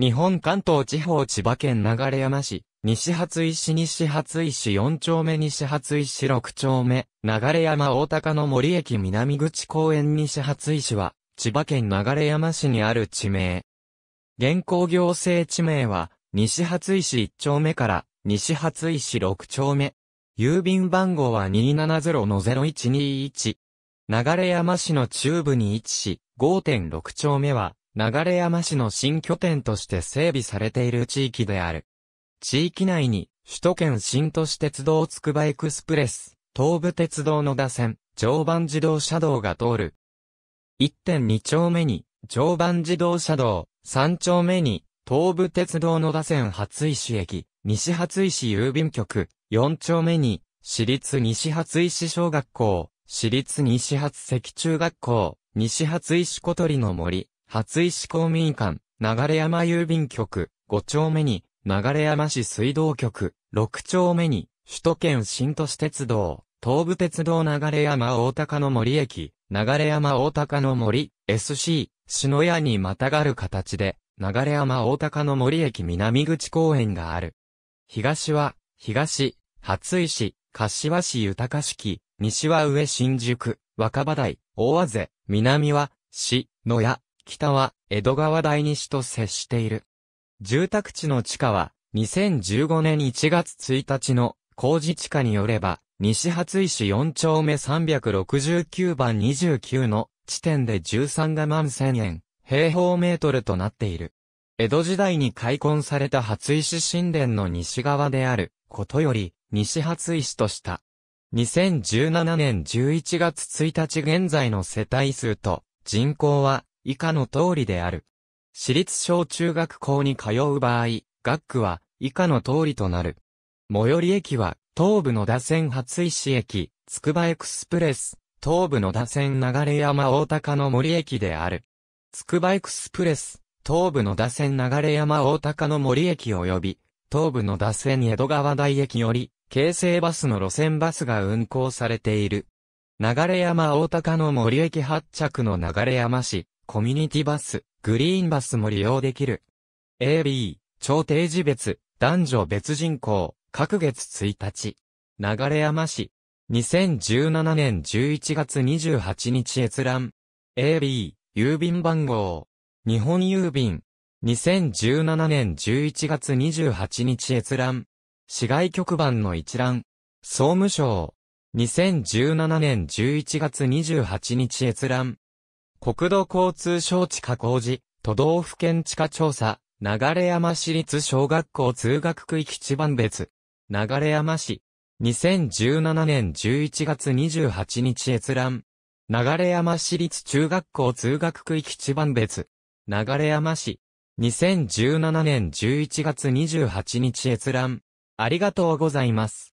日本関東地方千葉県流山市、西初石西初石4丁目西初石6丁目、流山大高の森駅南口公園西初石は、千葉県流山市にある地名。現行行政地名は、西初石1丁目から、西初石6丁目。郵便番号は270-0121。流山市の中部に位置し、5.6丁目は、流山市の新拠点として整備されている地域である。地域内に、首都圏新都市鉄道つくばエクスプレス、東武鉄道の打線、常磐自動車道が通る。1.2丁目に、常磐自動車道、3丁目に、東武鉄道の打線初石駅、西初石郵便局、4丁目に、私立西初石小学校、私立西初石中学校、西初石小鳥の森、初石公民館、流山郵便局、5丁目に、流山市水道局、6丁目に、首都圏新都市鉄道、東武鉄道流山大高の森駅、流山大高の森、SC、篠屋にまたがる形で、流山大高の森駅南口公園がある。東は、東、初石、柏市豊敷、西は上新宿、若葉台、大和瀬、南は、市、野屋、北は江戸川第西と接している。住宅地の地下は、2015年1月1日の工事地下によれば、西初石4丁目369番29の地点で13が万千円、平方メートルとなっている。江戸時代に開墾された初石神殿の西側である、ことより、西初石とした。2017年11月1日現在の世帯数と人口は以下の通りである。私立小中学校に通う場合、学区は以下の通りとなる。最寄り駅は、東武野田線初石駅、つくばエクスプレス、東武野田線流山大高の森駅である。つくばエクスプレス、東武野田線流山大高の森駅及び、東武野田線江戸川台駅より、京成バスの路線バスが運行されている。流山大高の森駅発着の流山市、コミュニティバス、グリーンバスも利用できる。AB、超定時別、男女別人口、各月1日。流山市。2017年11月28日閲覧。AB、郵便番号。日本郵便。2017年11月28日閲覧。市外局番の一覧。総務省。2017年11月28日閲覧。国土交通省地下工事、都道府県地下調査、流山市立小学校通学区域地番別。流山市。2017年11月28日閲覧。流山市立中学校通学区域地番別。流山市。2017年11月28日閲覧。ありがとうございます。